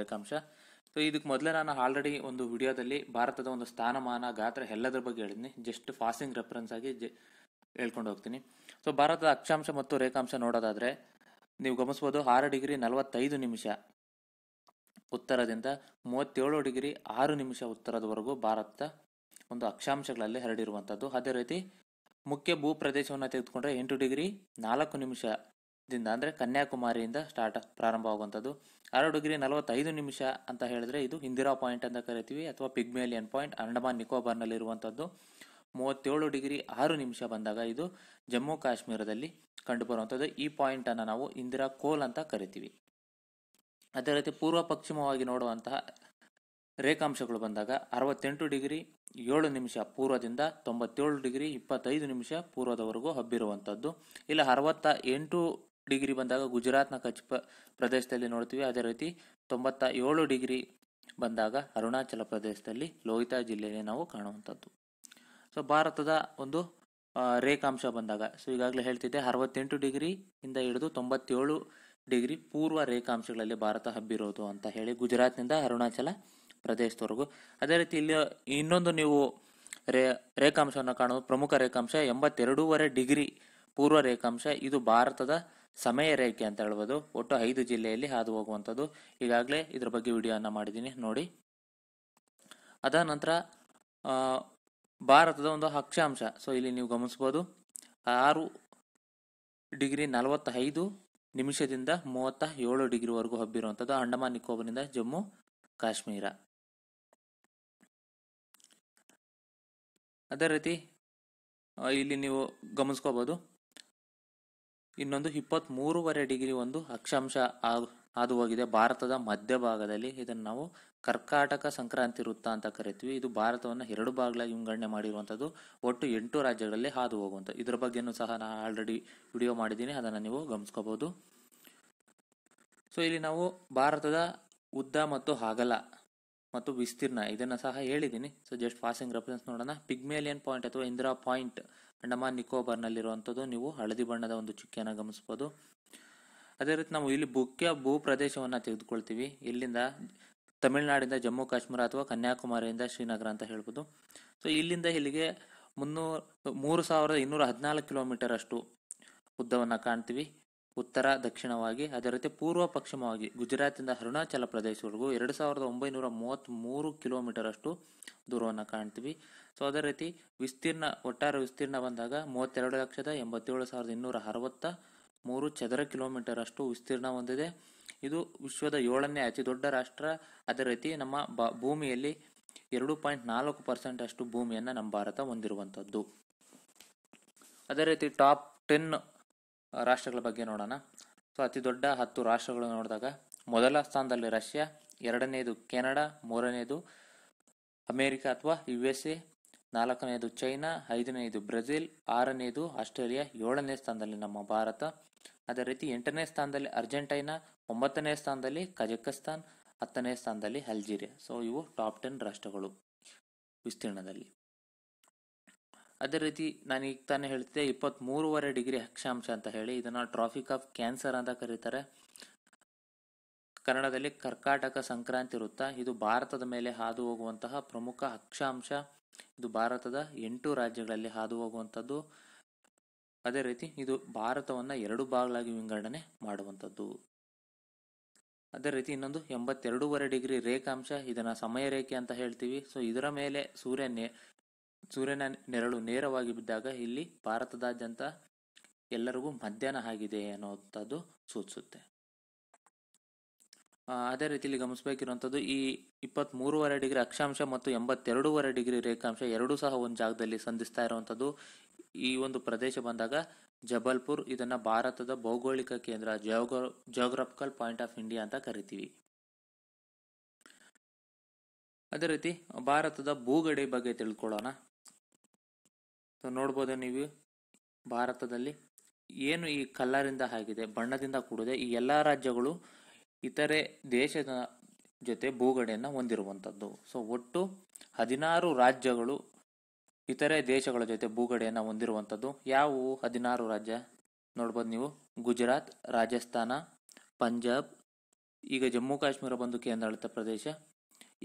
ರೇಖಾಂಶ so ಇದಕ್ಕೆ ಮೊದಲೇ ನಾನು ಆಲ್ರೆಡಿ ಒಂದು ವಿಡಿಯೋದಲ್ಲಿ ಭಾರತದ ಒಂದು ಸ್ಥಾನಮಾನ ಗಾತ್ರ ಎಲ್ಲದರ ಬಗ್ಗೆ ಹೇಳಿದ್ನಿ ಜಸ್ಟ್ ಫಾಸಿಂಗ್ ರೆಫರೆನ್ಸ್ ಆಗಿ ಹೇಳ್ಕೊಂಡು ಹೋಗ್ತೀನಿ ಸೊ ಭಾರತದ ಅಕ್ಷಾಂಶ ಮತ್ತು ರೇಖಾಂಶ ನೋಡೋದಾದ್ರೆ ನೀವು ಗಮನಿಸ್ಬೋದು ಆರು ಡಿಗ್ರಿ ನಲವತ್ತೈದು ನಿಮಿಷ ಉತ್ತರದಿಂದ ಮೂವತ್ತೇಳು ಡಿಗ್ರಿ ಆರು ನಿಮಿಷ ಉತ್ತರದವರೆಗೂ ಭಾರತ ಒಂದು ಅಕ್ಷಾಂಶಗಳಲ್ಲಿ ಹರಡಿರುವಂಥದ್ದು ಅದೇ ರೀತಿ ಮುಖ್ಯ ಭೂಪ್ರದೇಶವನ್ನು ತೆಗೆದುಕೊಂಡ್ರೆ ಎಂಟು ಡಿಗ್ರಿ ನಾಲ್ಕು ನಿಮಿಷ ದಿಂದ ಅಂದರೆ ಕನ್ಯಾಕುಮಾರಿಯಿಂದ ಸ್ಟಾರ್ಟ್ ಪ್ರಾರಂಭವಾಗುವಂಥದ್ದು ಆರು ಡಿಗ್ರಿ ನಲವತ್ತೈದು ನಿಮಿಷ ಅಂತ ಹೇಳಿದ್ರೆ ಇದು ಇಂದಿರಾ ಪಾಯಿಂಟ್ ಅಂತ ಕರಿತೀವಿ ಅಥವಾ ಪಿಗ್ಮೇಲಿಯನ್ ಪಾಯಿಂಟ್ ಅಂಡಮಾನ್ ನಿಕೋಬಾರ್ನಲ್ಲಿರುವಂಥದ್ದು ಮೂವತ್ತೇಳು ಡಿಗ್ರಿ ಆರು ನಿಮಿಷ ಬಂದಾಗ ಇದು ಜಮ್ಮು ಕಾಶ್ಮೀರದಲ್ಲಿ ಕಂಡುಬರುವಂಥದ್ದು ಈ ಪಾಯಿಂಟನ್ನು ನಾವು ಇಂದಿರಾ ಕೋಲ್ ಅಂತ ಕರಿತೀವಿ ಅದೇ ರೀತಿ ಪೂರ್ವ ಪಶ್ಚಿಮವಾಗಿ ನೋಡುವಂತಹ ರೇಖಾಂಶಗಳು ಬಂದಾಗ ಅರವತ್ತೆಂಟು ಡಿಗ್ರಿ ಏಳು ನಿಮಿಷ ಪೂರ್ವದಿಂದ ತೊಂಬತ್ತೇಳು ಡಿಗ್ರಿ ಇಪ್ಪತ್ತೈದು ನಿಮಿಷ ಪೂರ್ವದವರೆಗೂ ಹಬ್ಬಿರುವಂಥದ್ದು ಇಲ್ಲ ಅರವತ್ತ ಎಂಟು ಡಿಗ್ರಿ ಬಂದಾಗ ಗುಜರಾತ್ನ ಕಚ್ ಪ್ರದೇಶದಲ್ಲಿ ನೋಡ್ತೀವಿ ಅದೇ ರೀತಿ ತೊಂಬತ್ತ ಏಳು ಡಿಗ್ರಿ ಬಂದಾಗ ಅರುಣಾಚಲ ಪ್ರದೇಶದಲ್ಲಿ ಲೋಹಿತಾ ಜಿಲ್ಲೆಯಲ್ಲಿ ನಾವು ಕಾಣುವಂಥದ್ದು ಸೊ ಭಾರತದ ಒಂದು ರೇಖಾಂಶ ಬಂದಾಗ ಸೊ ಈಗಾಗಲೇ ಹೇಳ್ತಿದ್ದೆ ಅರವತ್ತೆಂಟು ಡಿಗ್ರಿ ಇಂದ ಹಿಡಿದು ತೊಂಬತ್ತೇಳು ಡಿಗ್ರಿ ಪೂರ್ವ ರೇಖಾಂಶಗಳಲ್ಲಿ ಭಾರತ ಹಬ್ಬಿರೋದು ಅಂತ ಹೇಳಿ ಗುಜರಾತ್ನಿಂದ ಅರುಣಾಚಲ ಪ್ರದೇಶದವರೆಗೂ ಅದೇ ರೀತಿ ಇಲ್ಲಿ ಇನ್ನೊಂದು ನೀವು ರೇ ರೇಖಾಂಶವನ್ನು ಕಾಣುವ ಪ್ರಮುಖ ರೇಖಾಂಶ ಎಂಬತ್ತೆರಡೂವರೆ ಡಿಗ್ರಿ ಪೂರ್ವ ರೇಖಾಂಶ ಇದು ಭಾರತದ ಸಮಯ ರೇಖೆ ಅಂತ ಹೇಳ್ಬೋದು ಒಟ್ಟು ಐದು ಜಿಲ್ಲೆಯಲ್ಲಿ ಹಾದು ಹೋಗುವಂಥದ್ದು ಈಗಾಗಲೇ ಇದ್ರ ಬಗ್ಗೆ ವಿಡಿಯೋನ ಮಾಡಿದ್ದೀನಿ ನೋಡಿ ಅದಾದ ನಂತರ ಭಾರತದ ಒಂದು ಅಕ್ಷಾಂಶ ಸೊ ಇಲ್ಲಿ ನೀವು ಗಮನಿಸ್ಬೋದು ಆರು ಡಿಗ್ರಿ ನಲವತ್ತೈದು ನಿಮಿಷದಿಂದ ಮೂವತ್ತ ಏಳು ಡಿಗ್ರಿವರೆಗೂ ಹಬ್ಬಿರುವಂಥದ್ದು ಅಂಡಮಾನ್ ನಿಕೋಬರ್ನಿಂದ ಜಮ್ಮು ಕಾಶ್ಮೀರ ಅದೇ ರೀತಿ ಇಲ್ಲಿ ನೀವು ಗಮನಿಸ್ಕೋಬೋದು ಇನ್ನೊಂದು ಇಪ್ಪತ್ತ್ಮೂರುವರೆ ಡಿಗ್ರಿ ಒಂದು ಅಕ್ಷಾಂಶ ಹಾದು ಹೋಗಿದೆ ಭಾರತದ ಮಧ್ಯಭಾಗದಲ್ಲಿ ಇದನ್ನು ನಾವು ಕರ್ಕಾಟಕ ಸಂಕ್ರಾಂತಿ ವೃತ್ತ ಅಂತ ಕರಿತೀವಿ ಇದು ಭಾರತವನ್ನು ಎರಡು ಭಾಗಗಳಾಗಿ ವಿಂಗಡಣೆ ಮಾಡಿರುವಂಥದ್ದು ಒಟ್ಟು ಎಂಟು ರಾಜ್ಯಗಳಲ್ಲಿ ಹಾದು ಹೋಗುವಂಥ ಇದರ ಬಗ್ಗೆನೂ ಸಹ ನಾನು ಆಲ್ರೆಡಿ ವಿಡಿಯೋ ಮಾಡಿದ್ದೀನಿ ಅದನ್ನು ನೀವು ಗಮನಿಸ್ಕೋಬೋದು ಸೊ ಇಲ್ಲಿ ನಾವು ಭಾರತದ ಉದ್ದ ಮತ್ತು ಅಗಲ ಮತ್ತು ವಿಸ್ತೀರ್ಣ ಇದನ್ನು ಸಹ ಹೇಳಿದ್ದೀನಿ ಸೊ ಜಸ್ಟ್ ಪಾಸಿಂಗ್ ರೆಫರೆನ್ಸ್ ನೋಡೋಣ ಪಿಗ್ಮೇಲಿಯನ್ ಪಾಯಿಂಟ್ ಅಥವಾ ಇಂದಿರಾ ಪಾಯಿಂಟ್ ಅಂಡಮಾನ್ ನಿಕೋಬಾರ್ನಲ್ಲಿರುವಂಥದ್ದು ನೀವು ಹಳದಿ ಬಣ್ಣದ ಒಂದು ಚುಕ್ಕಿಯನ್ನು ಗಮನಿಸ್ಬೋದು ಅದೇ ರೀತಿ ನಾವು ಇಲ್ಲಿ ಮುಖ್ಯ ಭೂ ಪ್ರದೇಶವನ್ನು ತೆಗೆದುಕೊಳ್ತೀವಿ ಇಲ್ಲಿಂದ ತಮಿಳುನಾಡಿಂದ ಜಮ್ಮು ಕಾಶ್ಮೀರ ಅಥವಾ ಕನ್ಯಾಕುಮಾರಿಯಿಂದ ಶ್ರೀನಗರ ಅಂತ ಹೇಳ್ಬೋದು ಸೊ ಇಲ್ಲಿಂದ ಇಲ್ಲಿಗೆ ಮುನ್ನೂರು ಮೂರು ಸಾವಿರದ ಇನ್ನೂರ ಹದಿನಾಲ್ಕು ಕಿಲೋಮೀಟರ್ ಅಷ್ಟು ಉದ್ದವನ್ನು ಕಾಣ್ತೀವಿ ಉತ್ತರ ದಕ್ಷಿಣವಾಗಿ ಅದೇ ರೀತಿ ಪೂರ್ವ ಪಶ್ಚಿಮವಾಗಿ ಗುಜರಾತ್ನಿಂದ ಅರುಣಾಚಲ ಪ್ರದೇಶವರೆಗೂ ಎರಡು ಸಾವಿರದ ಒಂಬೈನೂರ ಮೂವತ್ತ್ಮೂರು ಕಿಲೋಮೀಟರ್ ಅಷ್ಟು ದೂರವನ್ನು ಕಾಣ್ತೀವಿ ಸೊ ಅದೇ ರೀತಿ ವಿಸ್ತೀರ್ಣ ಒಟ್ಟಾರೆ ವಿಸ್ತೀರ್ಣ ಬಂದಾಗ ಮೂವತ್ತೆರಡು ಲಕ್ಷದ ಎಂಬತ್ತೇಳು ಸಾವಿರದ ಇನ್ನೂರ ಅರವತ್ತ ಮೂರು ಚದರ ಕಿಲೋಮೀಟರ್ ಅಷ್ಟು ವಿಸ್ತೀರ್ಣ ಹೊಂದಿದೆ ಇದು ವಿಶ್ವದ ಏಳನೇ ಅತಿ ದೊಡ್ಡ ರಾಷ್ಟ್ರ ಅದೇ ರೀತಿ ನಮ್ಮ ಬ ಭೂಮಿಯಲ್ಲಿ ಎರಡು ಪಾಯಿಂಟ್ ನಾಲ್ಕು ಪರ್ಸೆಂಟ್ ಅಷ್ಟು ಭೂಮಿಯನ್ನು ನಮ್ಮ ಭಾರತ ಹೊಂದಿರುವಂಥದ್ದು ಅದೇ ರೀತಿ ಟಾಪ್ ಟೆನ್ ರಾಷ್ಟ್ರಗಳ ಬಗ್ಗೆ ನೋಡೋಣ ಸೊ ಅತಿ ದೊಡ್ಡ ಹತ್ತು ರಾಷ್ಟ್ರಗಳು ನೋಡಿದಾಗ ಮೊದಲ ಸ್ಥಾನದಲ್ಲಿ ರಷ್ಯಾ ಎರಡನೇದು ಕೆನಡಾ ಮೂರನೇದು ಅಮೇರಿಕ ಅಥವಾ ಯು ಎಸ್ ಎ ನಾಲ್ಕನೇದು ಚೈನಾ ಐದನೇದು ಬ್ರೆಜಿಲ್ ಆರನೇದು ಆಸ್ಟ್ರೇಲಿಯಾ ಏಳನೇ ಸ್ಥಾನದಲ್ಲಿ ನಮ್ಮ ಭಾರತ ಅದೇ ರೀತಿ ಎಂಟನೇ ಸ್ಥಾನದಲ್ಲಿ ಅರ್ಜೆಂಟೈನಾ ಒಂಬತ್ತನೇ ಸ್ಥಾನದಲ್ಲಿ ಕಜಕಸ್ತಾನ್ ಹತ್ತನೇ ಸ್ಥಾನದಲ್ಲಿ ಅಲ್ಜೀರಿಯಾ ಸೊ ಇವು ಟಾಪ್ ಟೆನ್ ರಾಷ್ಟ್ರಗಳು ವಿಸ್ತೀರ್ಣದಲ್ಲಿ ಅದೇ ರೀತಿ ನಾನು ಈಗ ತಾನೇ ಹೇಳ್ತಿದ್ದೆ ಮೂರುವರೆ ಡಿಗ್ರಿ ಅಕ್ಷಾಂಶ ಅಂತ ಹೇಳಿ ಇದನ್ನು ಟ್ರಾಫಿಕ್ ಆಫ್ ಕ್ಯಾನ್ಸರ್ ಅಂತ ಕರೀತಾರೆ ಕನ್ನಡದಲ್ಲಿ ಕರ್ಕಾಟಕ ಸಂಕ್ರಾಂತಿ ವೃತ್ತ ಇದು ಭಾರತದ ಮೇಲೆ ಹಾದು ಹೋಗುವಂತಹ ಪ್ರಮುಖ ಅಕ್ಷಾಂಶ ಇದು ಭಾರತದ ಎಂಟು ರಾಜ್ಯಗಳಲ್ಲಿ ಹಾದು ಹೋಗುವಂಥದ್ದು ಅದೇ ರೀತಿ ಇದು ಭಾರತವನ್ನು ಎರಡು ಭಾಗಗಳಾಗಿ ವಿಂಗಡಣೆ ಮಾಡುವಂಥದ್ದು ಅದೇ ರೀತಿ ಇನ್ನೊಂದು ಎಂಬತ್ತೆರಡೂವರೆ ಡಿಗ್ರಿ ರೇಖಾಂಶ ಇದನ್ನು ಸಮಯ ರೇಖೆ ಅಂತ ಹೇಳ್ತೀವಿ ಸೊ ಇದರ ಮೇಲೆ ಸೂರ್ಯ ಸೂರ್ಯನ ನೆರಳು ನೇರವಾಗಿ ಬಿದ್ದಾಗ ಇಲ್ಲಿ ಭಾರತದಾದ್ಯಂತ ಎಲ್ಲರಿಗೂ ಮಧ್ಯಾಹ್ನ ಆಗಿದೆ ಅನ್ನೋಂಥದ್ದು ಸೂಚಿಸುತ್ತೆ ಅದೇ ರೀತಿಯಲ್ಲಿ ಗಮನಿಸಬೇಕಿರುವಂಥದ್ದು ಈ ಇಪ್ಪತ್ತ್ ಮೂರುವರೆ ಡಿಗ್ರಿ ಅಕ್ಷಾಂಶ ಮತ್ತು ಎಂಬತ್ತೆರಡೂವರೆ ಡಿಗ್ರಿ ರೇಖಾಂಶ ಎರಡೂ ಸಹ ಒಂದು ಜಾಗದಲ್ಲಿ ಸಂಧಿಸ್ತಾ ಇರುವಂಥದ್ದು ಈ ಒಂದು ಪ್ರದೇಶ ಬಂದಾಗ ಜಬಲ್ಪುರ್ ಇದನ್ನು ಭಾರತದ ಭೌಗೋಳಿಕ ಕೇಂದ್ರ ಜಿಯೋಗೋ ಜಿಯೋಗ್ರಫಿಕಲ್ ಪಾಯಿಂಟ್ ಆಫ್ ಇಂಡಿಯಾ ಅಂತ ಕರಿತೀವಿ ಅದೇ ರೀತಿ ಭಾರತದ ಭೂಗಡಿ ಬಗ್ಗೆ ತಿಳ್ಕೊಳ್ಳೋಣ ಸೊ ನೋಡ್ಬೋದು ನೀವು ಭಾರತದಲ್ಲಿ ಏನು ಈ ಕಲ್ಲರಿಂದ ಆಗಿದೆ ಬಣ್ಣದಿಂದ ಕೂಡಿದೆ ಈ ಎಲ್ಲ ರಾಜ್ಯಗಳು ಇತರೆ ದೇಶದ ಜೊತೆ ಭೂಗಡೆಯನ್ನು ಹೊಂದಿರುವಂಥದ್ದು ಸೊ ಒಟ್ಟು ಹದಿನಾರು ರಾಜ್ಯಗಳು ಇತರೆ ದೇಶಗಳ ಜೊತೆ ಭೂಗಡೆಯನ್ನು ಹೊಂದಿರುವಂಥದ್ದು ಯಾವುವು ಹದಿನಾರು ರಾಜ್ಯ ನೋಡ್ಬೋದು ನೀವು ಗುಜರಾತ್ ರಾಜಸ್ಥಾನ ಪಂಜಾಬ್ ಈಗ ಜಮ್ಮು ಕಾಶ್ಮೀರ ಬಂದು ಕೇಂದ್ರಾಡಳಿತ ಪ್ರದೇಶ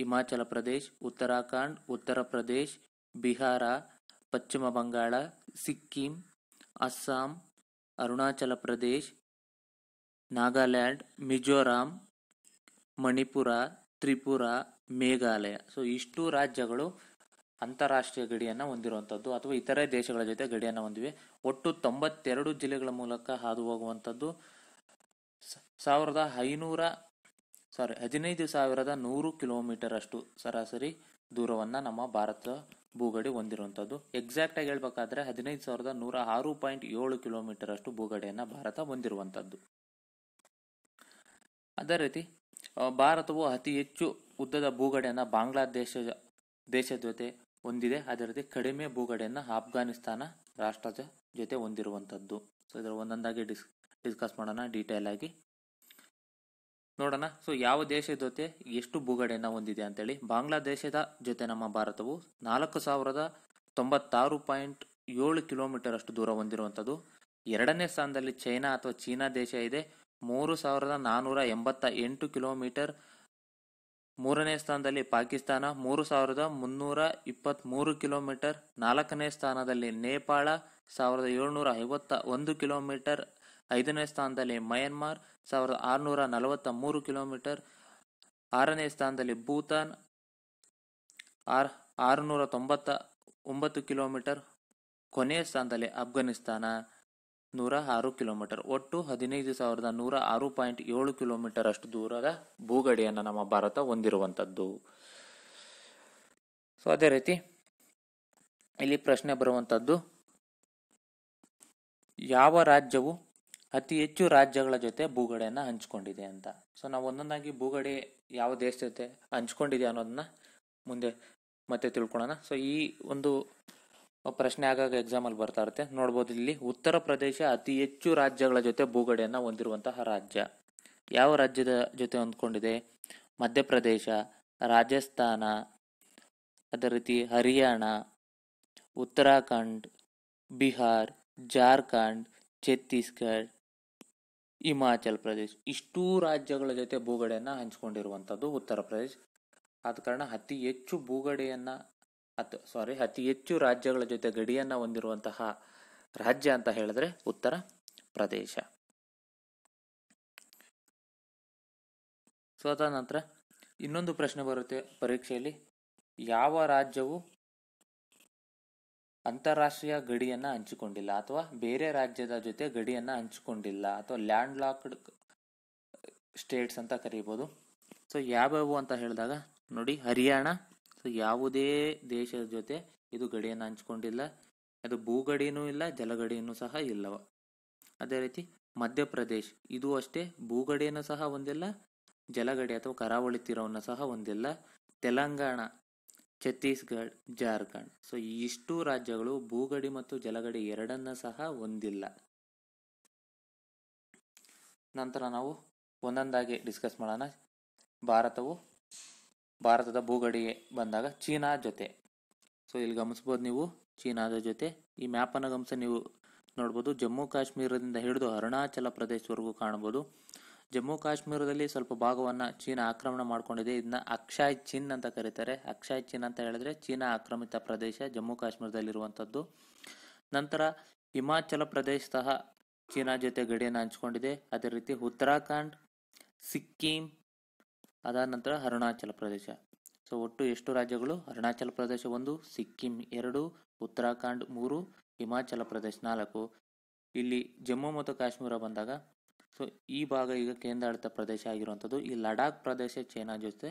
ಹಿಮಾಚಲ ಪ್ರದೇಶ್ ಉತ್ತರಾಖಂಡ್ ಉತ್ತರ ಪ್ರದೇಶ್ ಬಿಹಾರ ಪಶ್ಚಿಮ ಬಂಗಾಳ ಸಿಕ್ಕಿಂ ಅಸ್ಸಾಂ ಅರುಣಾಚಲ ಪ್ರದೇಶ್ ನಾಗಾಲ್ಯಾಂಡ್ ಮಿಜೋರಾಂ ಮಣಿಪುರ ತ್ರಿಪುರ ಮೇಘಾಲಯ ಸೊ ಇಷ್ಟು ರಾಜ್ಯಗಳು ಅಂತಾರಾಷ್ಟ್ರೀಯ ಗಡಿಯನ್ನು ಹೊಂದಿರುವಂಥದ್ದು ಅಥವಾ ಇತರೆ ದೇಶಗಳ ಜೊತೆ ಗಡಿಯನ್ನು ಹೊಂದಿವೆ ಒಟ್ಟು ತೊಂಬತ್ತೆರಡು ಜಿಲ್ಲೆಗಳ ಮೂಲಕ ಹಾದು ಹೋಗುವಂಥದ್ದು ಸಾವಿರದ ಐನೂರ ಸಾರಿ ಹದಿನೈದು ಸಾವಿರದ ನೂರು ಕಿಲೋಮೀಟರ್ ಅಷ್ಟು ಸರಾಸರಿ ದೂರವನ್ನು ನಮ್ಮ ಭಾರತ ಭೂಗಡಿ ಹೊಂದಿರುವಂಥದ್ದು ಎಕ್ಸಾಕ್ಟ್ ಆಗಿ ಹೇಳ್ಬೇಕಾದ್ರೆ ಹದಿನೈದು ಸಾವಿರದ ನೂರ ಆರು ಪಾಯಿಂಟ್ ಏಳು ಕಿಲೋಮೀಟರ್ ಅಷ್ಟು ಭೂಗಡೆಯನ್ನು ಭಾರತ ಹೊಂದಿರುವಂಥದ್ದು ಅದೇ ರೀತಿ ಭಾರತವು ಅತಿ ಹೆಚ್ಚು ಉದ್ದದ ಭೂಗಡೆಯನ್ನು ಬಾಂಗ್ಲಾದೇಶ ದೇಶದ ಜೊತೆ ಹೊಂದಿದೆ ಅದೇ ರೀತಿ ಕಡಿಮೆ ಭೂಗಡೆಯನ್ನು ಆಫ್ಘಾನಿಸ್ತಾನ ರಾಷ್ಟ್ರದ ಜೊತೆ ಹೊಂದಿರುವಂಥದ್ದು ಸೊ ಇದರ ಒಂದೊಂದಾಗಿ ಡಿಸ್ ಡಿಸ್ಕಸ್ ಮಾಡೋಣ ಡೀಟೇಲ್ ಆಗಿ ನೋಡೋಣ ಸೊ ಯಾವ ದೇಶದ ಜೊತೆ ಎಷ್ಟು ಭೂಗಡೆಯನ್ನು ಹೊಂದಿದೆ ಅಂತೇಳಿ ಬಾಂಗ್ಲಾದೇಶದ ಜೊತೆ ನಮ್ಮ ಭಾರತವು ನಾಲ್ಕು ಸಾವಿರದ ತೊಂಬತ್ತಾರು ಪಾಯಿಂಟ್ ಏಳು ಕಿಲೋಮೀಟರ್ ಅಷ್ಟು ದೂರ ಹೊಂದಿರುವಂಥದ್ದು ಎರಡನೇ ಸ್ಥಾನದಲ್ಲಿ ಚೈನಾ ಅಥವಾ ಚೀನಾ ದೇಶ ಇದೆ ಮೂರು ಸಾವಿರದ ನಾನ್ನೂರ ಎಂಬತ್ತ ಎಂಟು ಕಿಲೋಮೀಟರ್ ಮೂರನೇ ಸ್ಥಾನದಲ್ಲಿ ಪಾಕಿಸ್ತಾನ ಮೂರು ಸಾವಿರದ ಮುನ್ನೂರ ಇಪ್ಪತ್ತ್ಮೂರು ಕಿಲೋಮೀಟರ್ ನಾಲ್ಕನೇ ಸ್ಥಾನದಲ್ಲಿ ನೇಪಾಳ ಸಾವಿರದ ಏಳ್ನೂರ ಐವತ್ತ ಒಂದು ಕಿಲೋಮೀಟರ್ ಐದನೇ ಸ್ಥಾನದಲ್ಲಿ ಮಯನ್ಮಾರ್ ಸಾವಿರದ ಆರುನೂರ ನಲವತ್ತ ಮೂರು ಕಿಲೋಮೀಟರ್ ಆರನೇ ಸ್ಥಾನದಲ್ಲಿ ಭೂತಾನ್ ಆರ್ ಆರುನೂರ ತೊಂಬತ್ತ ಒಂಬತ್ತು ಕಿಲೋಮೀಟರ್ ಕೊನೆಯ ಸ್ಥಾನದಲ್ಲಿ ಅಫ್ಘಾನಿಸ್ತಾನ ನೂರ ಆರು ಕಿಲೋಮೀಟರ್ ಒಟ್ಟು ಹದಿನೈದು ಸಾವಿರದ ನೂರ ಆರು ಪಾಯಿಂಟ್ ಏಳು ಕಿಲೋಮೀಟರ್ ಅಷ್ಟು ದೂರದ ಭೂಗಡಿಯನ್ನು ನಮ್ಮ ಭಾರತ ಹೊಂದಿರುವಂಥದ್ದು ಸೊ ಅದೇ ರೀತಿ ಇಲ್ಲಿ ಪ್ರಶ್ನೆ ಬರುವಂಥದ್ದು ಯಾವ ರಾಜ್ಯವು ಅತಿ ಹೆಚ್ಚು ರಾಜ್ಯಗಳ ಜೊತೆ ಭೂಗಡೆಯನ್ನು ಹಂಚ್ಕೊಂಡಿದೆ ಅಂತ ಸೊ ನಾವು ಒಂದೊಂದಾಗಿ ಭೂಗಡೆ ಯಾವ ದೇಶದ ಜೊತೆ ಹಂಚ್ಕೊಂಡಿದೆ ಅನ್ನೋದನ್ನ ಮುಂದೆ ಮತ್ತೆ ತಿಳ್ಕೊಳ್ಳೋಣ ಸೊ ಈ ಒಂದು ಪ್ರಶ್ನೆ ಆಗಾಗ ಎಕ್ಸಾಮಲ್ಲಿ ಬರ್ತಾ ಇರುತ್ತೆ ನೋಡ್ಬೋದು ಇಲ್ಲಿ ಉತ್ತರ ಪ್ರದೇಶ ಅತಿ ಹೆಚ್ಚು ರಾಜ್ಯಗಳ ಜೊತೆ ಭೂಗಡೆಯನ್ನು ಹೊಂದಿರುವಂತಹ ರಾಜ್ಯ ಯಾವ ರಾಜ್ಯದ ಜೊತೆ ಹೊಂದ್ಕೊಂಡಿದೆ ಮಧ್ಯಪ್ರದೇಶ ರಾಜಸ್ಥಾನ ಅದೇ ರೀತಿ ಹರಿಯಾಣ ಉತ್ತರಾಖಂಡ್ ಬಿಹಾರ್ ಜಾರ್ಖಂಡ್ ಛತ್ತೀಸ್ಗಢ ಹಿಮಾಚಲ್ ಪ್ರದೇಶ್ ಇಷ್ಟೂ ರಾಜ್ಯಗಳ ಜೊತೆ ಭೂಗಡೆಯನ್ನು ಹಂಚಿಕೊಂಡಿರುವಂಥದ್ದು ಉತ್ತರ ಪ್ರದೇಶ್ ಆದ ಕಾರಣ ಅತಿ ಹೆಚ್ಚು ಭೂಗಡೆಯನ್ನು ಅತ್ ಸಾರಿ ಅತಿ ಹೆಚ್ಚು ರಾಜ್ಯಗಳ ಜೊತೆ ಗಡಿಯನ್ನು ಹೊಂದಿರುವಂತಹ ರಾಜ್ಯ ಅಂತ ಹೇಳಿದ್ರೆ ಉತ್ತರ ಪ್ರದೇಶ ಸೊ ಅದಾದ ನಂತರ ಇನ್ನೊಂದು ಪ್ರಶ್ನೆ ಬರುತ್ತೆ ಪರೀಕ್ಷೆಯಲ್ಲಿ ಯಾವ ರಾಜ್ಯವು ಅಂತಾರಾಷ್ಟ್ರೀಯ ಗಡಿಯನ್ನು ಹಂಚಿಕೊಂಡಿಲ್ಲ ಅಥವಾ ಬೇರೆ ರಾಜ್ಯದ ಜೊತೆ ಗಡಿಯನ್ನು ಹಂಚಿಕೊಂಡಿಲ್ಲ ಅಥವಾ ಲ್ಯಾಂಡ್ ಲಾಕ್ಡ್ ಸ್ಟೇಟ್ಸ್ ಅಂತ ಕರೀಬೋದು ಸೊ ಯಾವ್ಯಾವು ಅಂತ ಹೇಳಿದಾಗ ನೋಡಿ ಹರಿಯಾಣ ಸೊ ಯಾವುದೇ ದೇಶದ ಜೊತೆ ಇದು ಗಡಿಯನ್ನು ಹಂಚಿಕೊಂಡಿಲ್ಲ ಅದು ಭೂಗಡಿನೂ ಇಲ್ಲ ಜಲಗಡಿಯೂ ಸಹ ಇಲ್ಲವ ಅದೇ ರೀತಿ ಮಧ್ಯಪ್ರದೇಶ್ ಇದು ಅಷ್ಟೇ ಭೂಗಡಿಯನ್ನು ಸಹ ಹೊಂದಿಲ್ಲ ಜಲಗಡಿ ಅಥವಾ ಕರಾವಳಿ ತೀರವನ್ನು ಸಹ ಹೊಂದಿಲ್ಲ ತೆಲಂಗಾಣ ಛತ್ತೀಸ್ಗಢ್ ಜಾರ್ಖಂಡ್ ಸೊ ಇಷ್ಟು ರಾಜ್ಯಗಳು ಭೂಗಡಿ ಮತ್ತು ಜಲಗಡಿ ಎರಡನ್ನ ಸಹ ಹೊಂದಿಲ್ಲ ನಂತರ ನಾವು ಒಂದೊಂದಾಗಿ ಡಿಸ್ಕಸ್ ಮಾಡೋಣ ಭಾರತವು ಭಾರತದ ಭೂಗಡಿಗೆ ಬಂದಾಗ ಚೀನಾ ಜೊತೆ ಸೊ ಇಲ್ಲಿ ಗಮನಿಸ್ಬೋದು ನೀವು ಚೀನಾದ ಜೊತೆ ಈ ಮ್ಯಾಪನ್ನು ಗಮನಿಸಿ ನೀವು ನೋಡ್ಬೋದು ಜಮ್ಮು ಕಾಶ್ಮೀರದಿಂದ ಹಿಡಿದು ಅರುಣಾಚಲ ಪ್ರದೇಶವರೆಗೂ ಕಾಣ್ಬೋದು ಜಮ್ಮು ಕಾಶ್ಮೀರದಲ್ಲಿ ಸ್ವಲ್ಪ ಭಾಗವನ್ನು ಚೀನಾ ಆಕ್ರಮಣ ಮಾಡಿಕೊಂಡಿದೆ ಇದನ್ನ ಅಕ್ಷಯ್ ಚಿನ್ ಅಂತ ಕರೀತಾರೆ ಅಕ್ಷಯ್ ಚಿನ್ ಅಂತ ಹೇಳಿದ್ರೆ ಚೀನಾ ಆಕ್ರಮಿತ ಪ್ರದೇಶ ಜಮ್ಮು ಕಾಶ್ಮೀರದಲ್ಲಿರುವಂಥದ್ದು ನಂತರ ಹಿಮಾಚಲ ಪ್ರದೇಶ ಸಹ ಚೀನಾ ಜೊತೆ ಗಡಿಯನ್ನು ಹಂಚ್ಕೊಂಡಿದೆ ಅದೇ ರೀತಿ ಉತ್ತರಾಖಂಡ್ ಸಿಕ್ಕಿಂ ಅದಾದ ನಂತರ ಅರುಣಾಚಲ ಪ್ರದೇಶ ಸೊ ಒಟ್ಟು ಎಷ್ಟು ರಾಜ್ಯಗಳು ಅರುಣಾಚಲ ಪ್ರದೇಶ ಒಂದು ಸಿಕ್ಕಿಂ ಎರಡು ಉತ್ತರಾಖಂಡ್ ಮೂರು ಹಿಮಾಚಲ ಪ್ರದೇಶ ನಾಲ್ಕು ಇಲ್ಲಿ ಜಮ್ಮು ಮತ್ತು ಕಾಶ್ಮೀರ ಬಂದಾಗ ಸೊ ಈ ಭಾಗ ಈಗ ಕೇಂದ್ರಾಡಳಿತ ಪ್ರದೇಶ ಆಗಿರುವಂಥದ್ದು ಈ ಲಡಾಖ್ ಪ್ರದೇಶ ಚೀನಾ ಜೊತೆ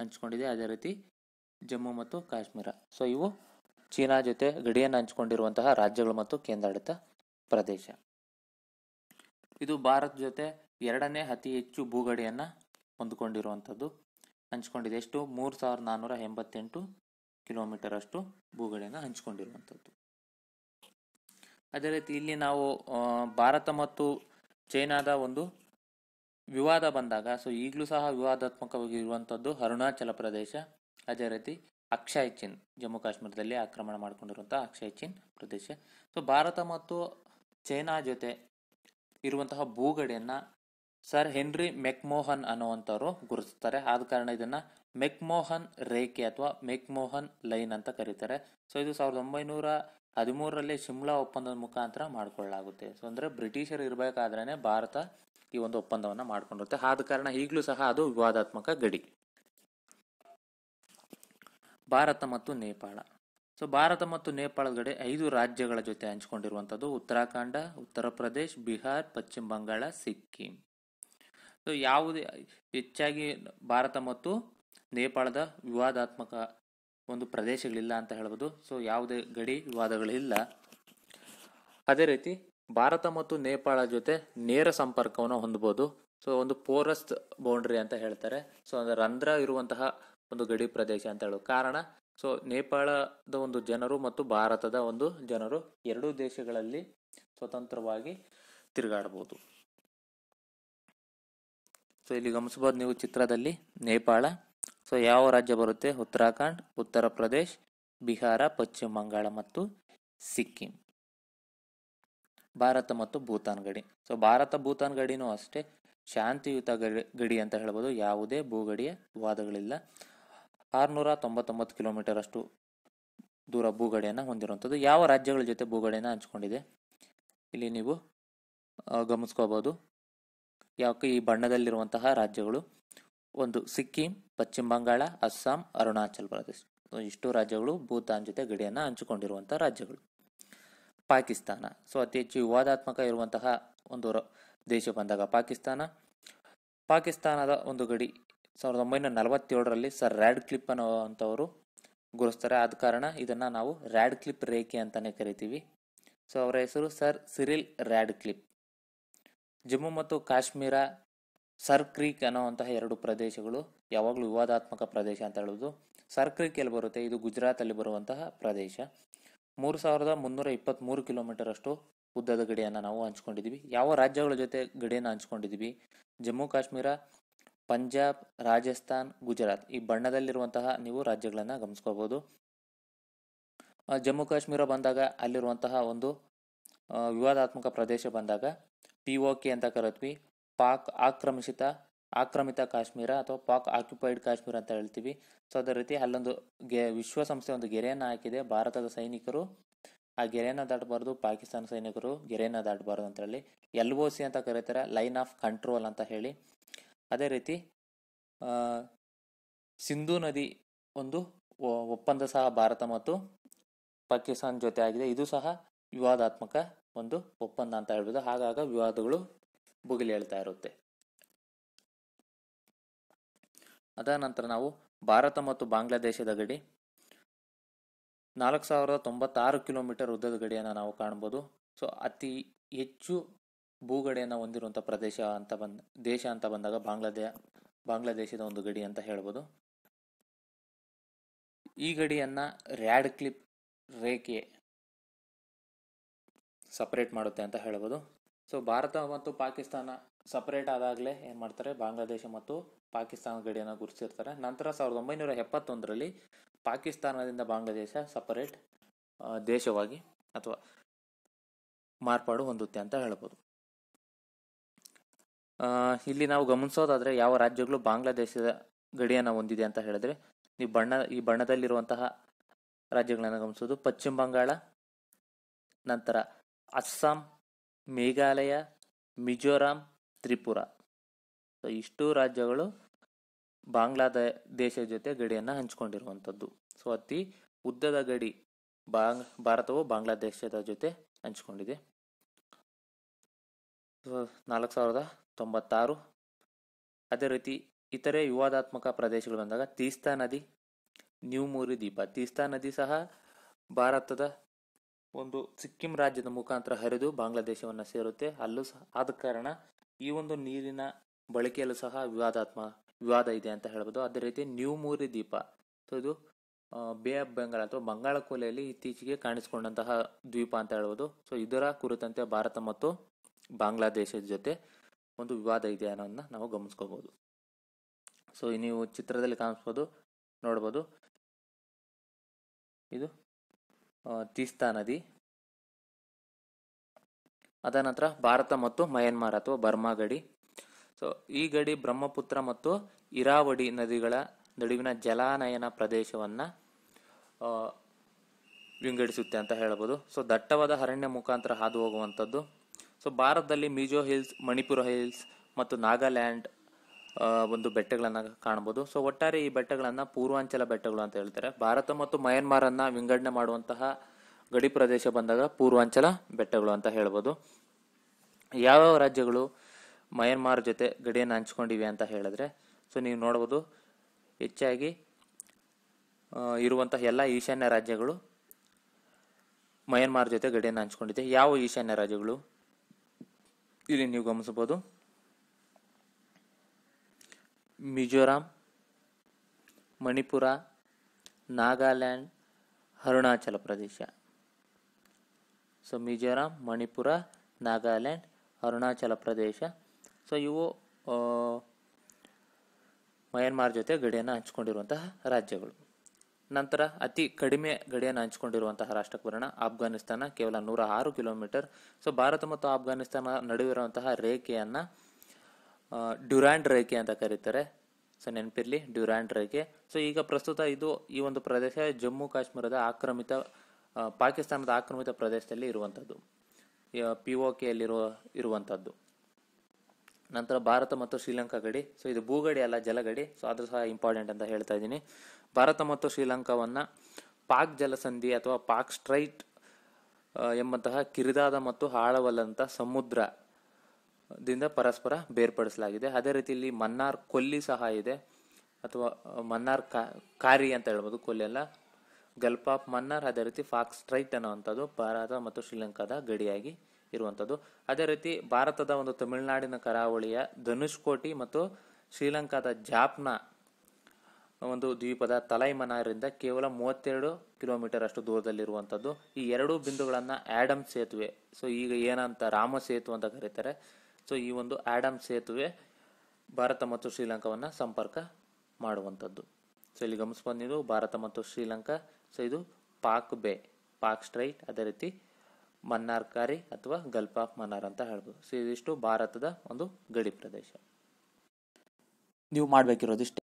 ಹಂಚ್ಕೊಂಡಿದೆ ಅದೇ ರೀತಿ ಜಮ್ಮು ಮತ್ತು ಕಾಶ್ಮೀರ ಸೊ ಇವು ಚೀನಾ ಜೊತೆ ಗಡಿಯನ್ನು ಹಂಚಿಕೊಂಡಿರುವಂತಹ ರಾಜ್ಯಗಳು ಮತ್ತು ಕೇಂದ್ರಾಡಳಿತ ಪ್ರದೇಶ ಇದು ಭಾರತ ಜೊತೆ ಎರಡನೇ ಅತಿ ಹೆಚ್ಚು ಭೂಗಡಿಯನ್ನು ಹೊಂದಿಕೊಂಡಿರುವಂಥದ್ದು ಹಂಚ್ಕೊಂಡಿದೆ ಎಷ್ಟು ಮೂರು ಸಾವಿರದ ನಾನ್ನೂರ ಎಂಬತ್ತೆಂಟು ಕಿಲೋಮೀಟರ್ ಅಷ್ಟು ಭೂಗಡಿಯನ್ನು ಹಂಚಿಕೊಂಡಿರುವಂಥದ್ದು ಅದೇ ರೀತಿ ಇಲ್ಲಿ ನಾವು ಭಾರತ ಮತ್ತು ಚೈನಾದ ಒಂದು ವಿವಾದ ಬಂದಾಗ ಸೊ ಈಗಲೂ ಸಹ ವಿವಾದಾತ್ಮಕವಾಗಿ ಇರುವಂಥದ್ದು ಅರುಣಾಚಲ ಪ್ರದೇಶ ಅದೇ ರೀತಿ ಅಕ್ಷಯ್ ಚಿನ್ ಜಮ್ಮು ಕಾಶ್ಮೀರದಲ್ಲಿ ಆಕ್ರಮಣ ಮಾಡಿಕೊಂಡಿರುವಂಥ ಅಕ್ಷಯ್ ಚಿನ್ ಪ್ರದೇಶ ಸೊ ಭಾರತ ಮತ್ತು ಚೈನಾ ಜೊತೆ ಇರುವಂತಹ ಭೂಗಡೆಯನ್ನು ಸರ್ ಹೆನ್ರಿ ಮೆಕ್ಮೋಹನ್ ಅನ್ನುವಂಥವರು ಗುರುತಿಸ್ತಾರೆ ಆದ ಕಾರಣ ಇದನ್ನು ಮೆಕ್ಮೋಹನ್ ರೇಖೆ ಅಥವಾ ಮೆಕ್ಮೋಹನ್ ಲೈನ್ ಅಂತ ಕರೀತಾರೆ ಸೊ ಇದು ಸಾವಿರದ ಒಂಬೈನೂರ ಹದಿಮೂರರಲ್ಲಿ ಶಿಮ್ಲಾ ಒಪ್ಪಂದದ ಮುಖಾಂತರ ಮಾಡಿಕೊಳ್ಳಲಾಗುತ್ತೆ ಸೊ ಅಂದರೆ ಬ್ರಿಟಿಷರು ಇರಬೇಕಾದ್ರೆ ಭಾರತ ಈ ಒಂದು ಒಪ್ಪಂದವನ್ನು ಮಾಡಿಕೊಂಡಿರುತ್ತೆ ಆದ ಕಾರಣ ಈಗಲೂ ಸಹ ಅದು ವಿವಾದಾತ್ಮಕ ಗಡಿ ಭಾರತ ಮತ್ತು ನೇಪಾಳ ಸೊ ಭಾರತ ಮತ್ತು ನೇಪಾಳದ ಗಡಿ ಐದು ರಾಜ್ಯಗಳ ಜೊತೆ ಹಂಚಿಕೊಂಡಿರುವಂಥದ್ದು ಉತ್ತರಾಖಂಡ ಉತ್ತರ ಪ್ರದೇಶ್ ಬಿಹಾರ್ ಪಶ್ಚಿಮ ಬಂಗಾಳ ಸಿಕ್ಕಿಂ ಸೊ ಯಾವುದೇ ಹೆಚ್ಚಾಗಿ ಭಾರತ ಮತ್ತು ನೇಪಾಳದ ವಿವಾದಾತ್ಮಕ ಒಂದು ಪ್ರದೇಶಗಳಿಲ್ಲ ಅಂತ ಹೇಳ್ಬೋದು ಸೊ ಯಾವುದೇ ಗಡಿ ವಿವಾದಗಳಿಲ್ಲ ಅದೇ ರೀತಿ ಭಾರತ ಮತ್ತು ನೇಪಾಳ ಜೊತೆ ನೇರ ಸಂಪರ್ಕವನ್ನು ಹೊಂದ್ಬೋದು ಸೊ ಒಂದು ಪೋರಸ್ ಬೌಂಡ್ರಿ ಅಂತ ಹೇಳ್ತಾರೆ ಸೊ ಅಂದರೆ ರಂಧ್ರ ಇರುವಂತಹ ಒಂದು ಗಡಿ ಪ್ರದೇಶ ಅಂತ ಹೇಳೋದು ಕಾರಣ ಸೊ ನೇಪಾಳದ ಒಂದು ಜನರು ಮತ್ತು ಭಾರತದ ಒಂದು ಜನರು ಎರಡೂ ದೇಶಗಳಲ್ಲಿ ಸ್ವತಂತ್ರವಾಗಿ ತಿರುಗಾಡಬಹುದು ಸೊ ಇಲ್ಲಿ ಗಮನಿಸಬಹುದು ನೀವು ಚಿತ್ರದಲ್ಲಿ ನೇಪಾಳ ಸೊ ಯಾವ ರಾಜ್ಯ ಬರುತ್ತೆ ಉತ್ತರಾಖಂಡ್ ಉತ್ತರ ಪ್ರದೇಶ್ ಬಿಹಾರ ಪಶ್ಚಿಮ ಬಂಗಾಳ ಮತ್ತು ಸಿಕ್ಕಿಂ ಭಾರತ ಮತ್ತು ಭೂತಾನ್ ಗಡಿ ಸೊ ಭಾರತ ಭೂತಾನ್ ಗಡಿನೂ ಅಷ್ಟೇ ಶಾಂತಿಯುತ ಗಡಿ ಗಡಿ ಅಂತ ಹೇಳ್ಬೋದು ಯಾವುದೇ ಭೂಗಡಿಯ ವಾದಗಳಿಲ್ಲ ಆರುನೂರ ತೊಂಬತ್ತೊಂಬತ್ತು ಕಿಲೋಮೀಟರ್ ಅಷ್ಟು ದೂರ ಭೂಗಡಿಯನ್ನು ಹೊಂದಿರುವಂಥದ್ದು ಯಾವ ರಾಜ್ಯಗಳ ಜೊತೆ ಭೂಗಡಿಯನ್ನು ಹಂಚ್ಕೊಂಡಿದೆ ಇಲ್ಲಿ ನೀವು ಗಮನಿಸ್ಕೋಬೋದು ಯಾಕೆ ಈ ಬಣ್ಣದಲ್ಲಿರುವಂತಹ ರಾಜ್ಯಗಳು ಒಂದು ಸಿಕ್ಕಿಂ ಪಶ್ಚಿಮ ಬಂಗಾಳ ಅಸ್ಸಾಂ ಅರುಣಾಚಲ್ ಪ್ರದೇಶ ಇಷ್ಟು ರಾಜ್ಯಗಳು ಭೂತಾನ್ ಜೊತೆ ಗಡಿಯನ್ನು ಹಂಚಿಕೊಂಡಿರುವಂಥ ರಾಜ್ಯಗಳು ಪಾಕಿಸ್ತಾನ ಸೊ ಅತಿ ಹೆಚ್ಚು ವಿವಾದಾತ್ಮಕ ಇರುವಂತಹ ಒಂದು ದೇಶ ಬಂದಾಗ ಪಾಕಿಸ್ತಾನ ಪಾಕಿಸ್ತಾನದ ಒಂದು ಗಡಿ ಸಾವಿರದ ಒಂಬೈನೂರ ನಲವತ್ತೇಳರಲ್ಲಿ ಸರ್ ರ್ಯಾಡ್ ಕ್ಲಿಪ್ ಅನ್ನುವಂಥವರು ಗುರುಸ್ತಾರೆ ಆದ ಕಾರಣ ಇದನ್ನು ನಾವು ರ್ಯಾಡ್ ಕ್ಲಿಪ್ ರೇಖೆ ಅಂತಲೇ ಕರಿತೀವಿ ಸೊ ಅವರ ಹೆಸರು sir Cyril Radcliffe Jammu ಮತ್ತು ಕಾಶ್ಮೀರ ಸರ್ ಕ್ರೀಕ್ ಅನ್ನೋವಂತಹ ಎರಡು ಪ್ರದೇಶಗಳು ಯಾವಾಗಲೂ ವಿವಾದಾತ್ಮಕ ಪ್ರದೇಶ ಅಂತ ಹೇಳೋದು ಸರ್ ಕ್ರೀಕ್ ಎಲ್ಲಿ ಬರುತ್ತೆ ಇದು ಗುಜರಾತಲ್ಲಿ ಬರುವಂತಹ ಪ್ರದೇಶ ಮೂರು ಸಾವಿರದ ಮುನ್ನೂರ ಇಪ್ಪತ್ತ್ಮೂರು ಕಿಲೋಮೀಟರ್ ಅಷ್ಟು ಉದ್ದದ ಗಡಿಯನ್ನು ನಾವು ಹಂಚ್ಕೊಂಡಿದ್ದೀವಿ ಯಾವ ರಾಜ್ಯಗಳ ಜೊತೆ ಗಡಿಯನ್ನು ಹಂಚ್ಕೊಂಡಿದ್ದೀವಿ ಜಮ್ಮು ಕಾಶ್ಮೀರ ಪಂಜಾಬ್ ರಾಜಸ್ಥಾನ್ ಗುಜರಾತ್ ಈ ಬಣ್ಣದಲ್ಲಿರುವಂತಹ ನೀವು ರಾಜ್ಯಗಳನ್ನು ಗಮನಿಸ್ಕೋಬೋದು ಜಮ್ಮು ಕಾಶ್ಮೀರ ಬಂದಾಗ ಅಲ್ಲಿರುವಂತಹ ಒಂದು ವಿವಾದಾತ್ಮಕ ಪ್ರದೇಶ ಬಂದಾಗ ಪಿ ಒ ಕೆ ಅಂತ ಕರೆದ್ವಿ ಪಾಕ್ ಆಕ್ರಮಿಸಿತ ಆಕ್ರಮಿತ ಕಾಶ್ಮೀರ ಅಥವಾ ಪಾಕ್ ಆಕ್ಯುಪೈಡ್ ಕಾಶ್ಮೀರ ಅಂತ ಹೇಳ್ತೀವಿ ಸೊ ಅದೇ ರೀತಿ ಅಲ್ಲೊಂದು ಗೆ ವಿಶ್ವಸಂಸ್ಥೆ ಒಂದು ಗೆರೆಯನ್ನು ಹಾಕಿದೆ ಭಾರತದ ಸೈನಿಕರು ಆ ಗೆರೆಯನ್ನು ದಾಟಬಾರ್ದು ಪಾಕಿಸ್ತಾನ ಸೈನಿಕರು ಗೆರೆಯನ್ನು ದಾಟಬಾರ್ದು ಅಂತ ಹೇಳಿ ಎಲ್ ಒ ಸಿ ಅಂತ ಕರೀತಾರೆ ಲೈನ್ ಆಫ್ ಕಂಟ್ರೋಲ್ ಅಂತ ಹೇಳಿ ಅದೇ ರೀತಿ ಸಿಂಧೂ ನದಿ ಒಂದು ಒಪ್ಪಂದ ಸಹ ಭಾರತ ಮತ್ತು ಪಾಕಿಸ್ತಾನ ಜೊತೆ ಆಗಿದೆ ಇದು ಸಹ ವಿವಾದಾತ್ಮಕ ಒಂದು ಒಪ್ಪಂದ ಅಂತ ಹೇಳ್ಬೋದು ಹಾಗಾಗ ವಿವಾದಗಳು ಹೇಳ್ತಾ ಇರುತ್ತೆ ಅದ ನಂತರ ನಾವು ಭಾರತ ಮತ್ತು ಬಾಂಗ್ಲಾದೇಶದ ಗಡಿ ನಾಲ್ಕು ಸಾವಿರದ ತೊಂಬತ್ತಾರು ಕಿಲೋಮೀಟರ್ ಉದ್ದದ ಗಡಿಯನ್ನು ನಾವು ಕಾಣ್ಬೋದು ಸೊ ಅತಿ ಹೆಚ್ಚು ಭೂಗಡೆಯನ್ನು ಹೊಂದಿರುವಂಥ ಪ್ರದೇಶ ಅಂತ ಬಂದ ದೇಶ ಅಂತ ಬಂದಾಗ ಬಾಂಗ್ಲಾದೇ ಬಾಂಗ್ಲಾದೇಶದ ಒಂದು ಗಡಿ ಅಂತ ಹೇಳ್ಬೋದು ಈ ಗಡಿಯನ್ನು ರ್ಯಾಡ್ ಕ್ಲಿಪ್ ರೇಖೆ ಸಪ್ರೇಟ್ ಮಾಡುತ್ತೆ ಅಂತ ಹೇಳ್ಬೋದು ಸೊ ಭಾರತ ಮತ್ತು ಪಾಕಿಸ್ತಾನ ಸಪರೇಟ್ ಆದಾಗಲೇ ಏನು ಮಾಡ್ತಾರೆ ಬಾಂಗ್ಲಾದೇಶ ಮತ್ತು ಪಾಕಿಸ್ತಾನ ಗಡಿಯನ್ನು ಗುರುತಿಸಿರ್ತಾರೆ ನಂತರ ಸಾವಿರದ ಒಂಬೈನೂರ ಎಪ್ಪತ್ತೊಂದರಲ್ಲಿ ಪಾಕಿಸ್ತಾನದಿಂದ ಬಾಂಗ್ಲಾದೇಶ ಸಪರೇಟ್ ದೇಶವಾಗಿ ಅಥವಾ ಮಾರ್ಪಾಡು ಹೊಂದುತ್ತೆ ಅಂತ ಹೇಳ್ಬೋದು ಇಲ್ಲಿ ನಾವು ಗಮನಿಸೋದಾದರೆ ಯಾವ ರಾಜ್ಯಗಳು ಬಾಂಗ್ಲಾದೇಶದ ಗಡಿಯನ್ನು ಹೊಂದಿದೆ ಅಂತ ಹೇಳಿದ್ರೆ ಈ ಬಣ್ಣ ಈ ಬಣ್ಣದಲ್ಲಿರುವಂತಹ ರಾಜ್ಯಗಳನ್ನು ಗಮನಿಸೋದು ಪಶ್ಚಿಮ ಬಂಗಾಳ ನಂತರ ಅಸ್ಸಾಂ ಮೇಘಾಲಯ ಮಿಜೋರಾಂ ತ್ರಿಪುರ ಸೊ ಇಷ್ಟು ರಾಜ್ಯಗಳು ಬಾಂಗ್ಲಾದೇಶ ಜೊತೆ ಗಡಿಯನ್ನು ಹಂಚಿಕೊಂಡಿರುವಂಥದ್ದು ಸೊ ಅತಿ ಉದ್ದದ ಗಡಿ ಬಾಂಗ್ ಭಾರತವು ಬಾಂಗ್ಲಾದೇಶದ ಜೊತೆ ಹಂಚಿಕೊಂಡಿದೆ ನಾಲ್ಕು ಸಾವಿರದ ತೊಂಬತ್ತಾರು ಅದೇ ರೀತಿ ಇತರೆ ವಿವಾದಾತ್ಮಕ ಪ್ರದೇಶಗಳು ಬಂದಾಗ ತೀಸ್ತಾ ನದಿ ನ್ಯೂಮೂರಿ ದ್ವೀಪ ತೀಸ್ತಾ ನದಿ ಸಹ ಭಾರತದ ಒಂದು ಸಿಕ್ಕಿಂ ರಾಜ್ಯದ ಮುಖಾಂತರ ಹರಿದು ಬಾಂಗ್ಲಾದೇಶವನ್ನು ಸೇರುತ್ತೆ ಅಲ್ಲೂ ಸಹ ಆದ ಕಾರಣ ಈ ಒಂದು ನೀರಿನ ಬಳಕೆಯಲ್ಲೂ ಸಹ ವಿವಾದಾತ್ಮ ವಿವಾದ ಇದೆ ಅಂತ ಹೇಳ್ಬೋದು ಅದೇ ರೀತಿ ಮೂರಿ ದ್ವೀಪ ಸೊ ಇದು ಬೇ ಆಫ್ ಬೆಂಗಾಲ್ ಅಥವಾ ಬಂಗಾಳ ಕೊಲೆಯಲ್ಲಿ ಇತ್ತೀಚೆಗೆ ಕಾಣಿಸಿಕೊಂಡಂತಹ ದ್ವೀಪ ಅಂತ ಹೇಳ್ಬೋದು ಸೊ ಇದರ ಕುರಿತಂತೆ ಭಾರತ ಮತ್ತು ಬಾಂಗ್ಲಾದೇಶದ ಜೊತೆ ಒಂದು ವಿವಾದ ಇದೆ ಅನ್ನೋದನ್ನ ನಾವು ಗಮನಿಸ್ಕೋಬಹುದು ಸೊ ನೀವು ಚಿತ್ರದಲ್ಲಿ ಕಾಣಿಸ್ಬೋದು ನೋಡ್ಬೋದು ಇದು ತೀಸ್ತಾ ನದಿ ಅದನಂತರ ನಂತರ ಭಾರತ ಮತ್ತು ಮಯನ್ಮಾರ್ ಅಥವಾ ಬರ್ಮಾ ಗಡಿ ಸೊ ಈ ಗಡಿ ಬ್ರಹ್ಮಪುತ್ರ ಮತ್ತು ಇರಾವಡಿ ನದಿಗಳ ನಡುವಿನ ಜಲಾನಯನ ಪ್ರದೇಶವನ್ನು ವಿಂಗಡಿಸುತ್ತೆ ಅಂತ ಹೇಳ್ಬೋದು ಸೊ ದಟ್ಟವಾದ ಅರಣ್ಯ ಮುಖಾಂತರ ಹಾದು ಹೋಗುವಂಥದ್ದು ಸೊ ಭಾರತದಲ್ಲಿ ಮಿಜೋ ಹಿಲ್ಸ್ ಮಣಿಪುರ ಹಿಲ್ಸ್ ಮತ್ತು ನಾಗಾಲ್ಯಾಂಡ್ ಒಂದು ಬೆಟ್ಟಗಳನ್ನು ಕಾಣಬಹುದು ಸೊ ಒಟ್ಟಾರೆ ಈ ಬೆಟ್ಟಗಳನ್ನು ಪೂರ್ವಾಂಚಲ ಬೆಟ್ಟಗಳು ಅಂತ ಹೇಳ್ತಾರೆ ಭಾರತ ಮತ್ತು ಮಯನ್ಮಾರನ್ನು ವಿಂಗಡಣೆ ಮಾಡುವಂತಹ ಗಡಿ ಪ್ರದೇಶ ಬಂದಾಗ ಪೂರ್ವಾಂಚಲ ಬೆಟ್ಟಗಳು ಅಂತ ಹೇಳ್ಬೋದು ಯಾವ್ಯಾವ ರಾಜ್ಯಗಳು ಮಯನ್ಮಾರ್ ಜೊತೆ ಗಡಿಯನ್ನು ಹಂಚ್ಕೊಂಡಿವೆ ಅಂತ ಹೇಳಿದ್ರೆ ಸೊ ನೀವು ನೋಡ್ಬೋದು ಹೆಚ್ಚಾಗಿ ಇರುವಂತಹ ಎಲ್ಲ ಈಶಾನ್ಯ ರಾಜ್ಯಗಳು ಮಯನ್ಮಾರ್ ಜೊತೆ ಗಡಿಯನ್ನು ಹಂಚ್ಕೊಂಡಿದೆ ಯಾವ ಈಶಾನ್ಯ ರಾಜ್ಯಗಳು ಇಲ್ಲಿ ನೀವು ಗಮನಿಸಬಹುದು ಮಿಜೋರಾಂ ಮಣಿಪುರ ನಾಗಾಲ್ಯಾಂಡ್ ಅರುಣಾಚಲ ಪ್ರದೇಶ ಸೊ ಮಿಜೋರಾಂ ಮಣಿಪುರ ನಾಗಾಲ್ಯಾಂಡ್ ಅರುಣಾಚಲ ಪ್ರದೇಶ ಸೊ ಇವು ಮಯನ್ಮಾರ್ ಜೊತೆ ಗಡಿಯನ್ನು ಹಂಚಿಕೊಂಡಿರುವಂತಹ ರಾಜ್ಯಗಳು ನಂತರ ಅತಿ ಕಡಿಮೆ ಗಡಿಯನ್ನು ಹಂಚಿಕೊಂಡಿರುವಂತಹ ರಾಷ್ಟ್ರಕ್ಕೆ ಬರೋಣ ಆಫ್ಘಾನಿಸ್ತಾನ ಕೇವಲ ನೂರ ಆರು ಕಿಲೋಮೀಟರ್ ಸೊ ಭಾರತ ಮತ್ತು ಆಫ್ಘಾನಿಸ್ತಾನ ನಡುವಿರುವಂತಹ ರೇಖೆಯನ್ನು ಡ್ಯುರಾಂಡ್ ರೇಖೆ ಅಂತ ಕರೀತಾರೆ ಸೊ ನೆನಪಿರ್ಲಿ ಡ್ಯುರಾಂಡ್ ರೇಖೆ ಸೊ ಈಗ ಪ್ರಸ್ತುತ ಇದು ಈ ಒಂದು ಪ್ರದೇಶ ಜಮ್ಮು ಕಾಶ್ಮೀರದ ಆಕ್ರಮಿತ ಪಾಕಿಸ್ತಾನದ ಆಕ್ರಮಿತ ಪ್ರದೇಶದಲ್ಲಿ ಇರುವಂಥದ್ದು ಪಿ ಕೆ ಕೆಯಲ್ಲಿರುವ ಇರುವಂಥದ್ದು ನಂತರ ಭಾರತ ಮತ್ತು ಶ್ರೀಲಂಕಾ ಗಡಿ ಸೊ ಇದು ಭೂಗಡಿ ಅಲ್ಲ ಜಲಗಡಿ ಸೊ ಅದು ಸಹ ಇಂಪಾರ್ಟೆಂಟ್ ಅಂತ ಹೇಳ್ತಾ ಇದ್ದೀನಿ ಭಾರತ ಮತ್ತು ಶ್ರೀಲಂಕಾವನ್ನು ಪಾಕ್ ಜಲಸಂಧಿ ಅಥವಾ ಪಾಕ್ ಸ್ಟ್ರೈಟ್ ಎಂಬಂತಹ ಕಿರಿದಾದ ಮತ್ತು ಆಳವಲ್ಲಂಥ ಸಮುದ್ರ ದಿಂದ ಪರಸ್ಪರ ಬೇರ್ಪಡಿಸಲಾಗಿದೆ ಅದೇ ರೀತಿ ಇಲ್ಲಿ ಮನ್ನಾರ್ ಕೊಲ್ಲಿ ಸಹ ಇದೆ ಅಥವಾ ಮನ್ನಾರ್ ಕಾರಿ ಅಂತ ಹೇಳ್ಬೋದು ಕೊಲ್ಲಿ ಎಲ್ಲ ಗಲ್ಫ್ ಆಫ್ ಮನ್ನಾರ್ ಅದೇ ರೀತಿ ಫಾಕ್ ಸ್ಟ್ರೈಟ್ ಅನ್ನುವಂಥದ್ದು ಭಾರತ ಮತ್ತು ಶ್ರೀಲಂಕಾದ ಗಡಿಯಾಗಿ ಇರುವಂಥದ್ದು ಅದೇ ರೀತಿ ಭಾರತದ ಒಂದು ತಮಿಳುನಾಡಿನ ಕರಾವಳಿಯ ಧನುಷ್ಕೋಟಿ ಮತ್ತು ಶ್ರೀಲಂಕಾದ ಜಾಪ್ನ ಒಂದು ದ್ವೀಪದ ತಲೈ ಮನಾರಿಂದ ಕೇವಲ ಮೂವತ್ತೆರಡು ಕಿಲೋಮೀಟರ್ ಅಷ್ಟು ದೂರದಲ್ಲಿರುವಂಥದ್ದು ಈ ಎರಡೂ ಬಿಂದುಗಳನ್ನು ಆ್ಯಡಮ್ ಸೇತುವೆ ಸೊ ಈಗ ಏನಂತ ರಾಮ ಸೇತು ಅಂತ ಕರೀತಾರೆ ಸೊ ಈ ಒಂದು ಆಡಮ್ ಸೇತುವೆ ಭಾರತ ಮತ್ತು ಶ್ರೀಲಂಕಾವನ್ನು ಸಂಪರ್ಕ ಮಾಡುವಂಥದ್ದು ಸೊ ಇಲ್ಲಿ ಗಮನಿಸ್ಬಂದಿದ್ದು ಭಾರತ ಮತ್ತು ಶ್ರೀಲಂಕಾ ಸೊ ಇದು ಪಾಕ್ ಬೇ ಪಾಕ್ ಸ್ಟ್ರೈಟ್ ಅದೇ ರೀತಿ ಮನ್ನಾರ್ಕಾರಿ ಅಥವಾ ಗಲ್ಫ್ ಆಫ್ ಮನ್ನಾರ್ ಅಂತ ಹೇಳ್ಬೋದು ಸೊ ಇದಿಷ್ಟು ಭಾರತದ ಒಂದು ಗಡಿ ಪ್ರದೇಶ ನೀವು ಮಾಡಬೇಕಿರೋದಿಷ್ಟೇ